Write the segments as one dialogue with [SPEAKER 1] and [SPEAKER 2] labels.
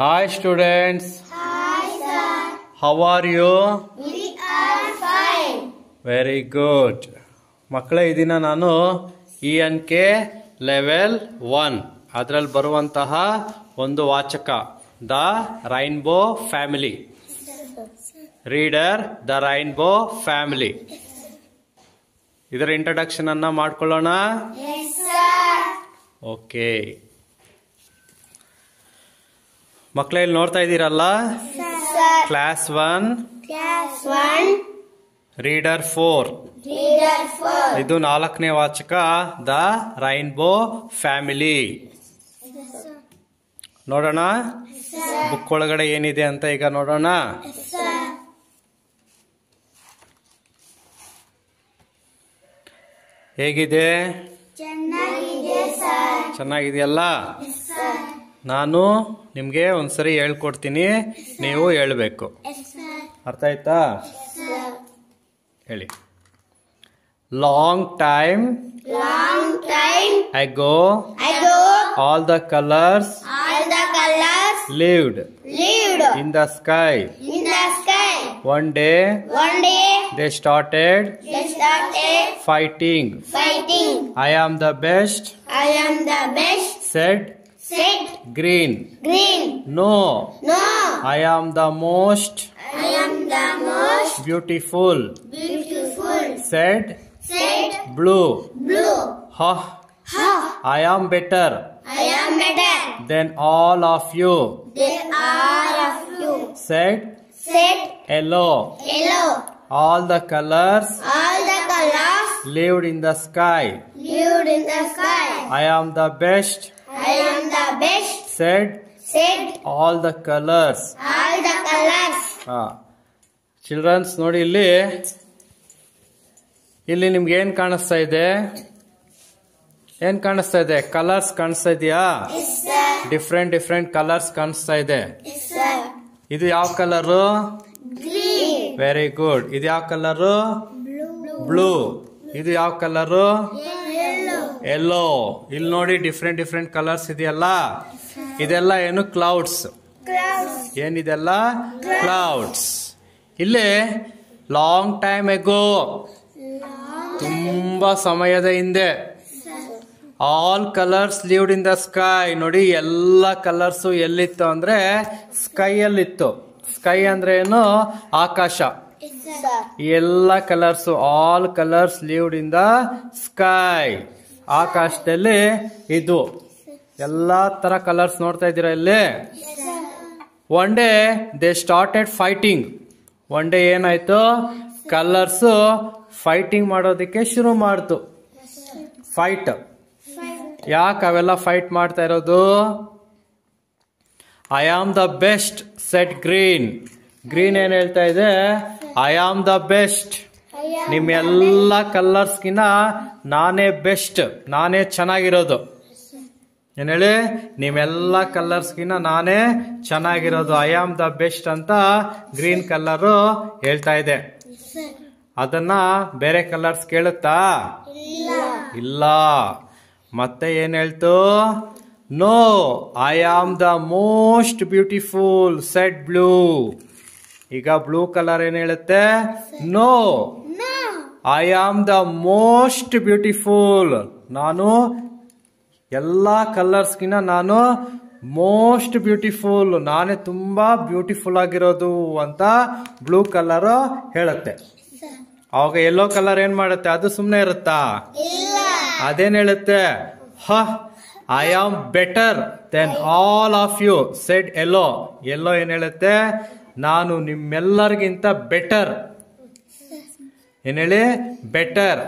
[SPEAKER 1] Hi students Hi sir. How are you? We are fine. Very good. ಮಕ್ಕಳೇ ಇದನ್ನ ನಾನು E N K level one ಅದರಲ್ಲಿ ಬರುವಂತಹ ಒಂದು ವಾಚಕ the rainbow family reader the rainbow family ಇದರ ಇಂಟ್ರಡಕ್ಷನ್ ಅನ್ನ ಮಾಡ್ಕೊಳ್ಳೋಣ ಓಕೆ ಮಕ್ಕಳ ನೋಡ್ತಾ ಇದ್ದೀರಲ್ಲ ಕ್ಲಾಸ್ ಒನ್ ರೀಡರ್ ಫೋರ್ ಇದು ನಾಲ್ಕನೇ ವಾಚಕ ದ ರೈನ್ಬೋ ಫ್ಯಾಮಿಲಿ ನೋಡೋಣ ಬುಕ್ ಒಳಗಡೆ ಏನಿದೆ ಅಂತ ಈಗ ನೋಡೋಣ ಹೇಗಿದೆ ಚೆನ್ನಾಗಿದೆಯಲ್ಲ ನಾನು ನಿಮಗೆ ಒಂದ್ಸರಿ ಹೇಳ್ಕೊಡ್ತೀನಿ ನೀವು ಹೇಳಬೇಕು ಅರ್ಥ ಆಯ್ತಾ ಹೇಳಿ long time long ago all the colours lived lived in the sky one day one day they started fighting fighting I am the best I am the best said Said. Green. Green. No. No. I am the most. I am the most. Beautiful. Beautiful. Said. Said. Blue. Blue. Ha. Ha. I am better. I am better. Than all of you. Than all of you. Said. Said. Hello. Hello. All the colors. All the colors. Lived in the sky. Lived in the sky. I am the best. I am the best. Said. Said. All the colors. All the colors. ಹಾ childrens ನೋಡಿ ಇಲ್ಲಿ ಇಲ್ಲಿ ನಿಮ್ಗೆ ಏನ್ ಕಾಣಿಸ್ತಾ ಇದೆ ಏನ್ ಕಾಣಿಸ್ತಾ ಇದೆ ಕಲರ್ಸ್ ಕಾಣಿಸ್ತಾ ಇದೆಯಾ ಡಿಫ್ರೆಂಟ್ ಡಿಫ್ರೆಂಟ್ ಕಲರ್ಸ್ ಕಾಣಿಸ್ತಾ ಇದೆ ಇದು ಯಾವ ಕಲರ್ ವೆರಿ ಗುಡ್ ಇದು ಯಾವ ಕಲರು ಬ್ಲೂ ಇದು ಯಾವ ಕಲರು ಎಲ್ಲೋ ಇಲ್ಲಿ ನೋಡಿ ಡಿಫ್ರೆಂಟ್ ಡಿಫ್ರೆಂಟ್ ಕಲರ್ಸ್ ಇದೆಯಲ್ಲ ಇದೆಲ್ಲ ಏನು ಕ್ಲೌಡ್ಸ್ ಏನಿದೆಲ್ಲ ಕ್ಲೌಡ್ಸ್ ಇಲ್ಲಿ ಲಾಂಗ್ ಟೈಮ್ ಎಗೋ ತುಂಬಾ ಸಮಯದ ಹಿಂದೆ all colours lived in the sky ನೋಡಿ ಎಲ್ಲ ಕಲರ್ಸು ಎಲ್ಲಿತ್ತು ಅಂದರೆ ಸ್ಕೈಯಲ್ಲಿತ್ತು ಸ್ಕೈ ಅಂದ್ರೆ ಏನು ಆಕಾಶ ಎಲ್ಲ colours all colours lived in the sky ಆಕಾಶದಲ್ಲಿ ಇದು ಎಲ್ಲಾ ತರ ಕಲರ್ಸ್ ನೋಡ್ತಾ ಇದ್ದೀರಾ ಇಲ್ಲಿ one day they started fighting one day ಏನಾಯ್ತು ಕಲರ್ಸ್ ಫೈಟಿಂಗ್ ಮಾಡೋದಕ್ಕೆ ಶುರು ಮಾಡ್ತು ಫೈಟ್ ಯಾಕೆ ಅವೆಲ್ಲ ಫೈಟ್ ಮಾಡ್ತಾ ಇರೋದು I am the best said green green ಏನ್ ಹೇಳ್ತಾ ಇದೆ ಐ ಆಮ್ ದ ಬೆಸ್ಟ್ ನಿಮ್ಮೆಲ್ಲ ಕಲರ್ಸ್ಗಿನ್ನ ನಾನೇ ಬೆಸ್ಟ್ ನಾನೇ ಚೆನ್ನಾಗಿರೋದು ಏನು ಹೇಳಿ ನಿಮ್ಮೆಲ್ಲ ಕಲರ್ಸ್ಗಿನ್ನ ನಾನೇ ಚೆನ್ನಾಗಿರೋದು ಐ ಆಮ್ ದ ಬೆಸ್ಟ್ ಅಂತ ಗ್ರೀನ್ ಕಲರ್ ಹೇಳ್ತಾ ಇದೆ ಅದನ್ನ ಬೇರೆ ಕಲರ್ಸ್ ಕೇಳುತ್ತಾ ಇಲ್ಲ ಮತ್ತೆ ಏನು ಹೇಳ್ತು no I am the most beautiful said blue ಈಗ ಬ್ಲೂ ಕಲರ್ ಏನು ಹೇಳುತ್ತೆ no I am the most beautiful ನಾನು ಎಲ್ಲ ಕಲರ್ಸ್ಗಿನ ನಾನು ಮೋಸ್ಟ್ ಬ್ಯೂಟಿಫುಲ್ ನಾನೇ ತುಂಬ ಬ್ಯೂಟಿಫುಲ್ ಆಗಿರೋದು ಅಂತ ಬ್ಲೂ ಕಲರ್ ಹೇಳುತ್ತೆ ಅವಾಗ ಯೆಲ್ಲೋ ಕಲರ್ ಏನ್ ಮಾಡುತ್ತೆ ಅದು ಸುಮ್ಮನೆ ಇರುತ್ತಾ ಅದೇನು ಹೇಳುತ್ತೆ ಹ I am better than all of you said yellow yellow ಏನ್ ಹೇಳುತ್ತೆ ನಾನು ನಿಮ್ಮೆಲ್ಲರಿಗಿಂತ ಬೆಟರ್ ಏನು ಹೇಳಿ ಬೆಟರ್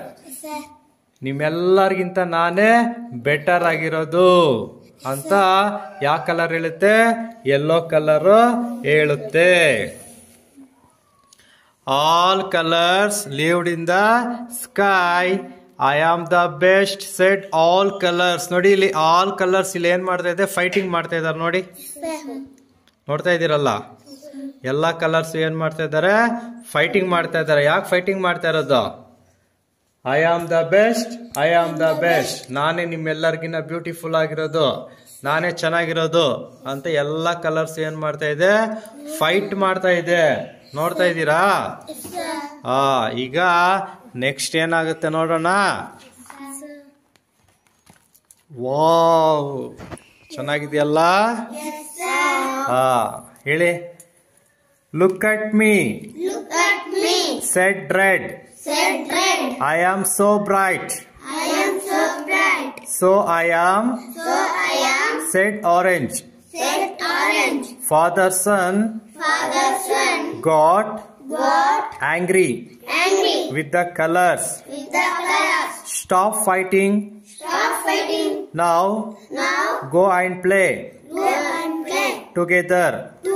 [SPEAKER 1] ನಿಮ್ಮೆಲ್ಲರಿಗಿಂತ ನಾನೇ ಬೆಟರ್ ಆಗಿರೋದು ಅಂತ ಯಾವ ಕಲರ್ ಹೇಳುತ್ತೆ ಎಲ್ಲೋ ಕಲರು ಹೇಳುತ್ತೆ all colours lived in the sky I am the best said all colours ನೋಡಿ ಇಲ್ಲಿ ಆಲ್ ಕಲರ್ಸ್ ಇಲ್ಲಿ ಏನು ಮಾಡ್ತಾ ಇದೆ ಫೈಟಿಂಗ್ ಮಾಡ್ತಾ ಇದಾರೆ ನೋಡಿ ನೋಡ್ತಾ ಇದ್ದೀರಲ್ಲ ಎಲ್ಲ ಕಲರ್ಸ್ ಏನು ಮಾಡ್ತಾ ಇದ್ದಾರೆ ಫೈಟಿಂಗ್ ಮಾಡ್ತಾ ಇದ್ದಾರೆ ಯಾಕೆ ಫೈಟಿಂಗ್ ಮಾಡ್ತಾ ಇರೋದು I am the best I am the best ನಾನೇ ನಿಮ್ಮೆಲ್ಲರಿಗಿನ್ನ ಬ್ಯೂಟಿಫುಲ್ ಆಗಿರೋದು ನಾನೇ ಚೆನ್ನಾಗಿರೋದು ಅಂತ ಎಲ್ಲ ಕಲರ್ಸ್ ಏನು ಮಾಡ್ತಾ ಇದೆ ಫೈಟ್ ಮಾಡ್ತಾ ಇದೆ ನೋಡ್ತಾ ಇದ್ದೀರಾ ಹಾ ಈಗ ನೆಕ್ಸ್ಟ್ ಏನಾಗುತ್ತೆ ನೋಡೋಣ ಓ ಚೆನ್ನಾಗಿದೆಯಲ್ಲ ಹಾ ಹೇಳಿ Look at me. Look at me. Said Red. Said Red. I am so bright. I am so bright. So I am. So I am. Said Orange. Said Orange. Father Son. Father Son. Got. Got. Angry. Angry. With the colors. With the colors. Stop fighting. Stop fighting. Now. Now. Go and play. Go and play. Together. Together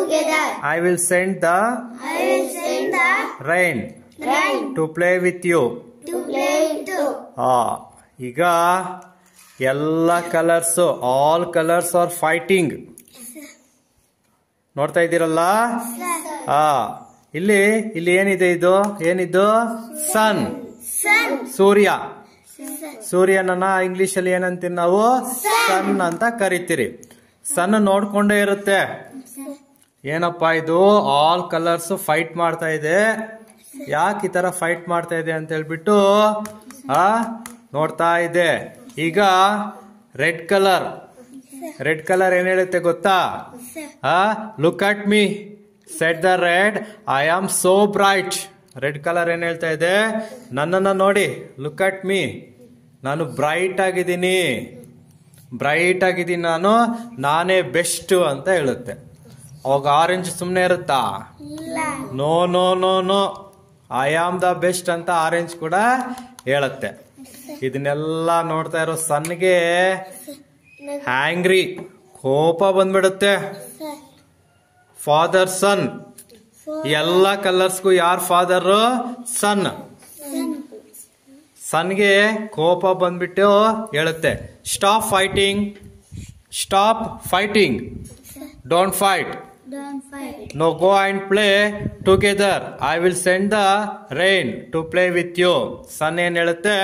[SPEAKER 1] I will send the, I will send the rain, rain to play with you. To play with you. ಈಗ ಎಲ್ಲ colours all colours are fighting ನೋಡ್ತಾ ಇದ್ದೀರಲ್ಲ ಹಾ ಇಲ್ಲಿ ಇಲ್ಲಿ ಏನಿದೆ ಇದು ಏನಿದು ಸನ್ ಸೂರ್ಯ ಸೂರ್ಯನನ್ನ ಇಂಗ್ಲಿಷ್ ಅಲ್ಲಿ ನಾವು ಸನ್ ಅಂತ ಕರಿತೀರಿ ಸನ್ ನೋಡ್ಕೊಂಡೇ ಇರುತ್ತೆ ಏನಪ್ಪಾ ಇದು ಆಲ್ ಕಲರ್ಸ್ ಫೈಟ್ ಮಾಡ್ತಾ ಇದೆ ಯಾಕೆ ಈ ತರ ಫೈಟ್ ಮಾಡ್ತಾ ಇದೆ ಅಂತ ಹೇಳ್ಬಿಟ್ಟು ಆ ನೋಡ್ತಾ ಇದೆ ಈಗ ರೆಡ್ ಕಲರ್ ರೆಡ್ ಕಲರ್ ಏನ್ ಹೇಳುತ್ತೆ ಗೊತ್ತಾ ಆ look at me said the red I am so bright red colour ಏನ್ ಹೇಳ್ತಾ ಇದೆ ನನ್ನನ್ನು ನೋಡಿ ಲುಕ್ ಅಟ್ ಮೀ ನಾನು ಬ್ರೈಟ್ ಆಗಿದ್ದೀನಿ ಬ್ರೈಟ್ ಆಗಿದ್ದೀನಿ ನಾನು ನಾನೇ ಬೆಸ್ಟ್ ಅಂತ ಹೇಳುತ್ತೆ ಅವಾಗ ಆರೆಂಜ್ ಸುಮ್ಮನೆ ಇರುತ್ತಾ no no no no I am the best ಅಂತ ಆರೆಂಜ್ ಕೂಡ ಹೇಳುತ್ತೆ ಇದನ್ನೆಲ್ಲ ನೋಡ್ತಾ ಇರೋ ಸನ್ಗೆ ಹ್ಯಾಂಗ್ರಿ ಕೋಪ ಬಂದ್ಬಿಡುತ್ತೆ ಫಾದರ್ ಸನ್ ಎಲ್ಲ ಕಲರ್ಸ್ಗೂ ಯಾರು ಫಾದರ್ ಸನ್ ಸನ್ಗೆ ಕೋಪ ಬಂದ್ಬಿಟ್ಟು ಹೇಳುತ್ತೆ stop fighting stop fighting don't fight no go and play together I will send the rain to play with you sun ಏನ್ ಹೇಳುತ್ತೆ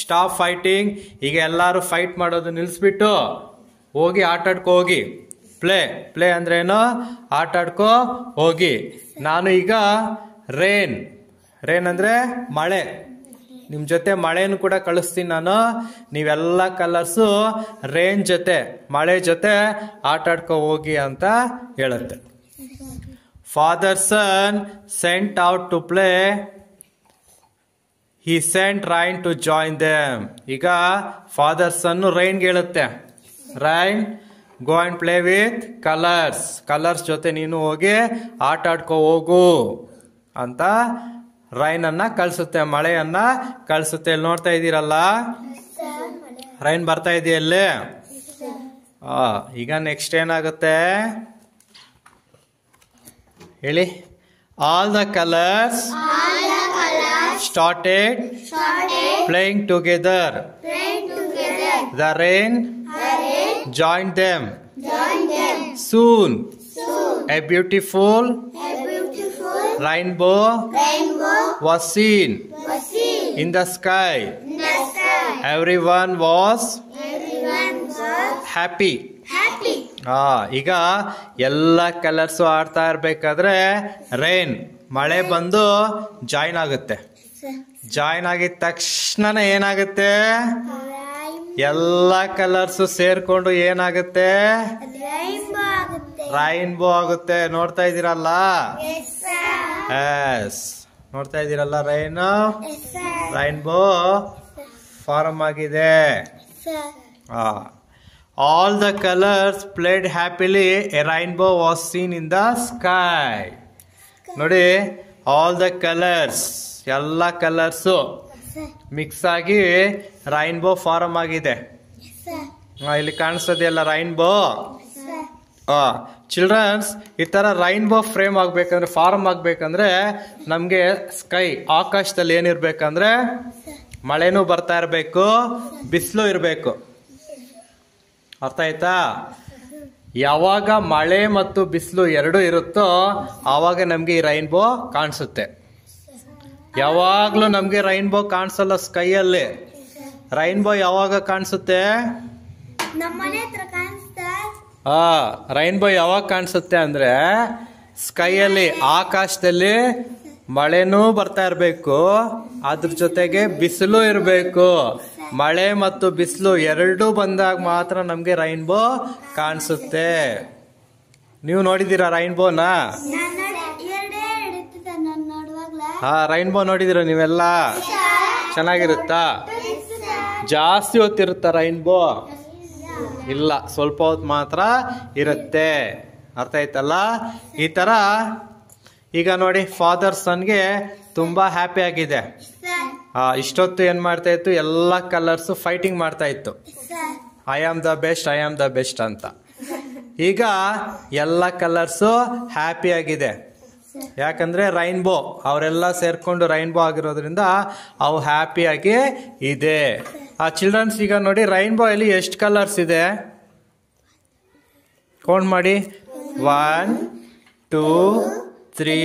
[SPEAKER 1] ಸ್ಟಾಪ್ ಫೈಟಿಂಗ್ ಈಗ ಎಲ್ಲರೂ ಫೈಟ್ ಮಾಡೋದು ನಿಲ್ಸ್ಬಿಟ್ಟು ಹೋಗಿ ಆಟ ಆಡ್ಕೊ ಹೋಗಿ ಪ್ಲೇ ಪ್ಲೇ ಅಂದ್ರೆ ಏನು ಆಟ ಆಡ್ಕೊ ಹೋಗಿ ನಾನು ಈಗ ರೇನ್ ರೇನ್ ಅಂದ್ರೆ ಮಳೆ ನಿಮ್ಮ ಜೊತೆ ಮಳೆನು ಕೂಡ ಕಳಿಸ್ತೀನಿ ನಾನು ನೀವೆಲ್ಲ ಕಲರ್ಸು ರೇನ್ ಜೊತೆ ಮಳೆ ಜೊತೆ ಆಟ ಆಡ್ಕೊ ಹೋಗಿ ಅಂತ ಹೇಳುತ್ತೆ father sun sent out to play he sent rain to join them ಈಗ ಫಾದರ್ ಸನ್ನು ರೈನ್ಗೆ ಹೇಳುತ್ತೆ rain go and play with colours colours ಜೊತೆ ನೀನು ಹೋಗಿ ಆಟ ಆಡ್ಕೊ ಹೋಗು ಅಂತ ರೈನನ್ನು ಕಳಿಸುತ್ತೆ ಮಳೆಯನ್ನ ಕಳಿಸುತ್ತೆ ಇಲ್ಲಿ ನೋಡ್ತಾ ಇದ್ದೀರಲ್ಲ ರೈನ್ ಬರ್ತಾ ಇದೆಯಲ್ಲಿ ಈಗ ನೆಕ್ಸ್ಟ್ ಏನಾಗುತ್ತೆ ಹೇಳಿ all the colours started playing together the rain joined them soon a beautiful rainbow, rainbow was, seen was seen in the sky. In the sky. Everyone, was Everyone was happy. happy. ಈಗ ಎಲ್ಲ colours ಆಡ್ತಾ ಇರಬೇಕಾದ್ರೆ rain ಮಳೆ ಬಂದು join ಆಗುತ್ತೆ join ಆಗಿದ ತಕ್ಷಣ ಏನಾಗುತ್ತೆ ಎಲ್ಲ ಕಲರ್ಸು ಸೇರ್ಕೊಂಡು ಏನಾಗುತ್ತೆ ರೈನ್ಬೋ ಆಗುತ್ತೆ ನೋಡ್ತಾ ಇದ್ದೀರಲ್ಲ ಎಸ್ ನೋಡ್ತಾ ಇದೀರಲ್ಲ ರೈನ್ ರೈನ್ಬೋ ಫಾರ್ಮ್ ಆಗಿದೆ all the colours played happily a rainbow was seen in the sky ನೋಡಿ ಆಲ್ ದ ಕಲರ್ಸ್ ಎಲ್ಲ ಕಲರ್ಸು ಮಿಕ್ಸ್ ಆಗಿ ರೈನ್ಬೋ ಫಾರ್ಮ್ ಆಗಿದೆ ಇಲ್ಲಿ ಎಲ್ಲ ರೈನ್ಬೋ ಬೋ ಚಿಲ್ಡ್ರನ್ಸ್ ಈ ಥರ ರೈನ್ಬೋ ಫ್ರೇಮ್ ಆಗಬೇಕಂದ್ರೆ ಫಾರ್ಮ್ ಆಗಬೇಕಂದ್ರೆ ನಮಗೆ ಸ್ಕೈ ಆಕಾಶದಲ್ಲಿ ಏನಿರಬೇಕಂದ್ರೆ ಮಳೆನೂ ಬರ್ತಾ ಇರಬೇಕು ಬಿಸಿಲು ಇರಬೇಕು ಅರ್ಥ ಆಯ್ತಾ ಯಾವಾಗ ಮಳೆ ಮತ್ತು ಬಿಸಿಲು ಎರಡೂ ಇರುತ್ತೋ ಆವಾಗ ನಮಗೆ ಈ ರೈನ್ಬೋ ಕಾಣಿಸುತ್ತೆ ಯಾವಾಗಲೂ ನಮಗೆ ರೈನ್ಬೋ ಕಾಣಿಸಲ್ಲ ಸ್ಕೈಯಲ್ಲಿ ರೈನ್ಬೋ ಯಾವಾಗ ಕಾಣಿಸುತ್ತೆ ಆ ರೈನ್ಬೋ ಯಾವಾಗ ಕಾಣಿಸುತ್ತೆ ಅಂದರೆ ಸ್ಕೈಯಲ್ಲಿ ಆಕಾಶದಲ್ಲಿ ಮಳೆನೂ ಬರ್ತಾ ಇರಬೇಕು ಅದ್ರ ಜೊತೆಗೆ ಬಿಸಿಲು ಇರಬೇಕು ಮಳೆ ಮತ್ತು ಬಿಸಿಲು ಎರಡೂ ಬಂದಾಗ ಮಾತ್ರ ನಮಗೆ ರೈನ್ಬೋ ಕಾಣಿಸುತ್ತೆ ನೀವು ನೋಡಿದ್ದೀರಾ ರೈನ್ಬೋನ ಹಾ ರೈನ್ಬೋ ನೋಡಿದಿರ ನೀವೆಲ್ಲ ಚೆನ್ನಾಗಿರುತ್ತಾ ಜಾಸ್ತಿ ಹೊತ್ತಿರುತ್ತಾ ರೈನ್ಬೋ ಇಲ್ಲ ಸ್ವಲ್ಪ ಹೊತ್ತು ಮಾತ್ರ ಇರುತ್ತೆ ಅರ್ಥ ಆಯ್ತಲ್ಲ ಈ ಥರ ಈಗ ನೋಡಿ ಫಾದರ್ ಸನ್ಗೆ ತುಂಬ ಹ್ಯಾಪಿ ಆಗಿದೆ ಇಷ್ಟೊತ್ತು ಏನು ಮಾಡ್ತಾ ಇತ್ತು ಎಲ್ಲ ಕಲರ್ಸು ಫೈಟಿಂಗ್ ಮಾಡ್ತಾ ಇತ್ತು I am the best I am the best ಅಂತ ಈಗ ಎಲ್ಲ ಕಲರ್ಸು ಹ್ಯಾಪಿ ಆಗಿದೆ ಯಾಕಂದರೆ ರೈನ್ಬೋ ಅವರೆಲ್ಲ ಸೇರಿಕೊಂಡು ರೈನ್ಬೋ ಆಗಿರೋದ್ರಿಂದ ಅವು ಹ್ಯಾಪಿಯಾಗಿ ಇದೆ ಆ ಚಿಲ್ಡ್ರನ್ಸ್ ಈಗ ನೋಡಿ ರೈನ್ಬೋ ಅಲ್ಲಿ ಎಷ್ಟು ಕಲರ್ಸ್ ಇದೆ ಕೌಂಟ್ ಮಾಡಿ one two three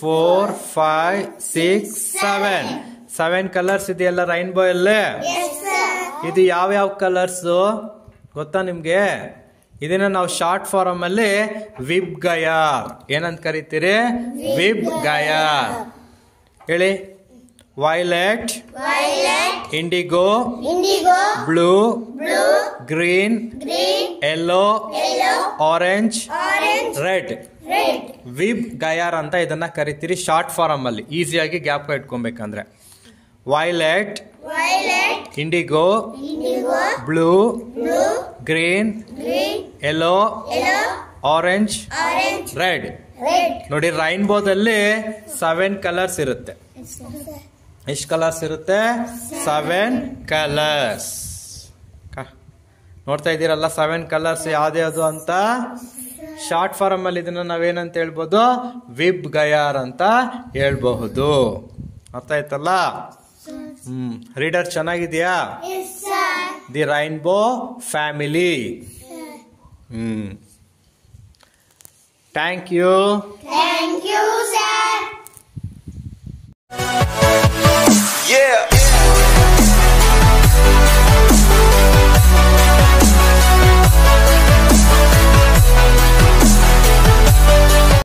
[SPEAKER 1] four five six seven seven colours ಇದೆಯಲ್ಲ ರೈನ್ಬೋ ಅಲ್ಲೇ ಇದು ಯಾವ್ಯಾವ ಕಲರ್ಸು ಗೊತ್ತಾ ನಿಮಗೆ ಇದನ್ನ ನಾವು ಶಾರ್ಟ್ ಫಾರ್ಮ್ ಅಲ್ಲಿ ವಿಬ್ ಗಯ ಏನಂತ ಕರಿತೀರಿ ವಿಬ್ ಗಯ ಹೇಳಿ violet indigo blue green yellow orange red VIBGYOR ಅಂತ ಇದನ್ನ ಕರಿತೀರಿ ಶಾರ್ಟ್ ಫಾರ್ಮ್ ಅಲ್ಲಿ ಈಸಿಯಾಗಿ ಗ್ಯಾಪ್ ಇಟ್ಕೊಬೇಕಂದ್ರೆ violet indigo blue green yellow orange red ನೋಡಿ ರೈನ್ಬೋದಲ್ಲಿ ಸೆವೆನ್ ಕಲರ್ಸ್ ಇರುತ್ತೆ ಎಷ್ಟು ಕಲರ್ಸ್ ಇರುತ್ತೆ ಸೆವೆನ್ ಕಲರ್ಸ್ ನೋಡ್ತಾ ಇದ್ದೀರಲ್ಲ ಸೆವೆನ್ ಕಲರ್ಸ್ ಯಾವ್ದು ಅಂತ ಶಾರ್ಟ್ ಫಾರ್ಮ್ ಅಲ್ಲಿ ಇದನ್ನ ನಾವೇನಂತ ಹೇಳ್ಬೋದು ವಿಬ್ ಗಯಾರ್ ಅಂತ ಹೇಳ್ಬಹುದು ಅರ್ಥ ಆಯ್ತಲ್ಲ ಹ್ಮ್ ರೀಡರ್ ಚೆನ್ನಾಗಿದೆಯಾ the rainbow family hmm thank you thank you sir Yeah